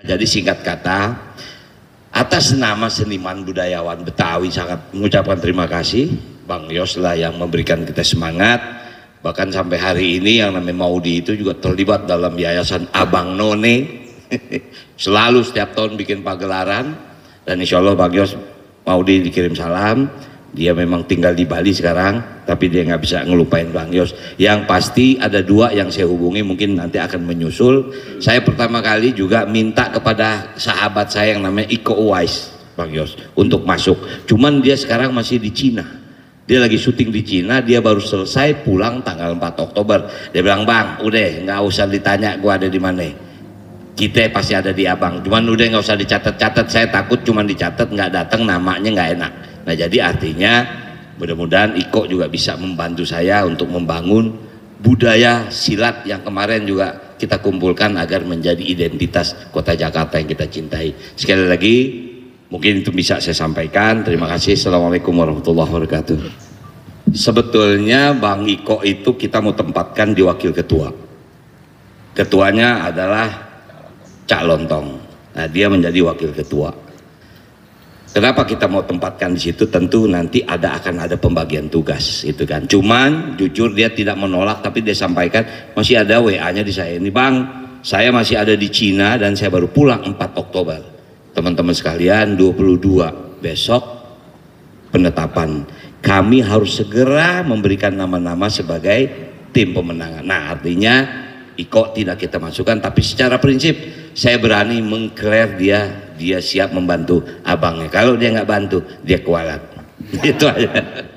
Jadi singkat kata, atas nama seniman budayawan Betawi sangat mengucapkan terima kasih Bang Yos lah yang memberikan kita semangat. Bahkan sampai hari ini yang namanya Maudi itu juga terlibat dalam yayasan Abang None. Selalu setiap tahun bikin pagelaran dan insya Allah Bang Yos Maudi dikirim salam dia memang tinggal di Bali sekarang tapi dia nggak bisa ngelupain Bang Yos yang pasti ada dua yang saya hubungi mungkin nanti akan menyusul saya pertama kali juga minta kepada sahabat saya yang namanya Iko Uwais Bang Yos untuk masuk cuman dia sekarang masih di Cina dia lagi syuting di Cina dia baru selesai pulang tanggal 4 Oktober dia bilang Bang udah nggak usah ditanya gua ada di mana kita pasti ada di abang cuman udah nggak usah dicatat-catat saya takut cuman dicatat nggak datang namanya nggak enak Nah jadi artinya mudah-mudahan Iko juga bisa membantu saya untuk membangun budaya silat yang kemarin juga kita kumpulkan agar menjadi identitas kota Jakarta yang kita cintai. Sekali lagi mungkin itu bisa saya sampaikan. Terima kasih. Assalamualaikum warahmatullahi wabarakatuh. Sebetulnya Bang Iko itu kita mau tempatkan di wakil ketua. Ketuanya adalah Cak Lontong. Nah, dia menjadi wakil ketua. Kenapa kita mau tempatkan di situ? Tentu nanti ada akan ada pembagian tugas, itu kan. Cuman jujur dia tidak menolak, tapi dia sampaikan masih ada WA-nya di saya ini, bang. Saya masih ada di Cina dan saya baru pulang 4 Oktober. Teman-teman sekalian, 22 besok penetapan. Kami harus segera memberikan nama-nama sebagai tim pemenangan. Nah, artinya Iko tidak kita masukkan, tapi secara prinsip saya berani mengklaim dia dia siap membantu abangnya kalau dia nggak bantu dia kualat itu aja